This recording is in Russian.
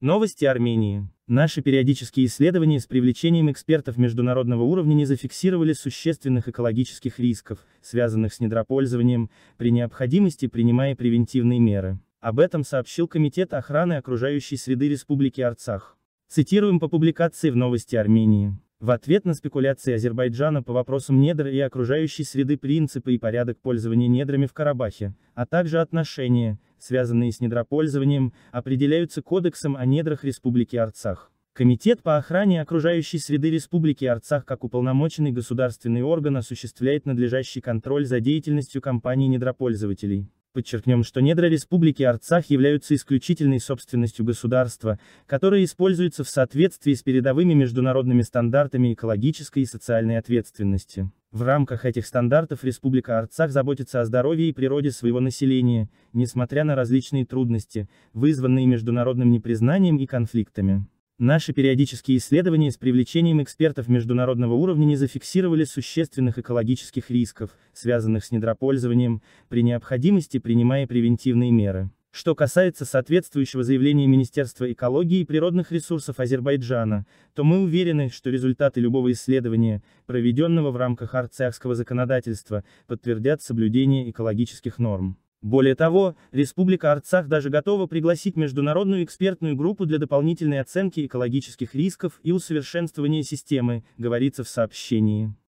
Новости Армении. Наши периодические исследования с привлечением экспертов международного уровня не зафиксировали существенных экологических рисков, связанных с недропользованием, при необходимости принимая превентивные меры. Об этом сообщил Комитет охраны окружающей среды Республики Арцах. Цитируем по публикации в новости Армении. В ответ на спекуляции Азербайджана по вопросам недр и окружающей среды принципы и порядок пользования недрами в Карабахе, а также отношения, связанные с недропользованием, определяются Кодексом о недрах Республики Арцах. Комитет по охране окружающей среды Республики Арцах как уполномоченный государственный орган осуществляет надлежащий контроль за деятельностью компаний недропользователей. Подчеркнем, что недра Республики Арцах являются исключительной собственностью государства, которые используется в соответствии с передовыми международными стандартами экологической и социальной ответственности. В рамках этих стандартов Республика Арцах заботится о здоровье и природе своего населения, несмотря на различные трудности, вызванные международным непризнанием и конфликтами. Наши периодические исследования с привлечением экспертов международного уровня не зафиксировали существенных экологических рисков, связанных с недропользованием, при необходимости принимая превентивные меры. Что касается соответствующего заявления Министерства экологии и природных ресурсов Азербайджана, то мы уверены, что результаты любого исследования, проведенного в рамках арцахского законодательства, подтвердят соблюдение экологических норм. Более того, Республика Арцах даже готова пригласить международную экспертную группу для дополнительной оценки экологических рисков и усовершенствования системы, говорится в сообщении.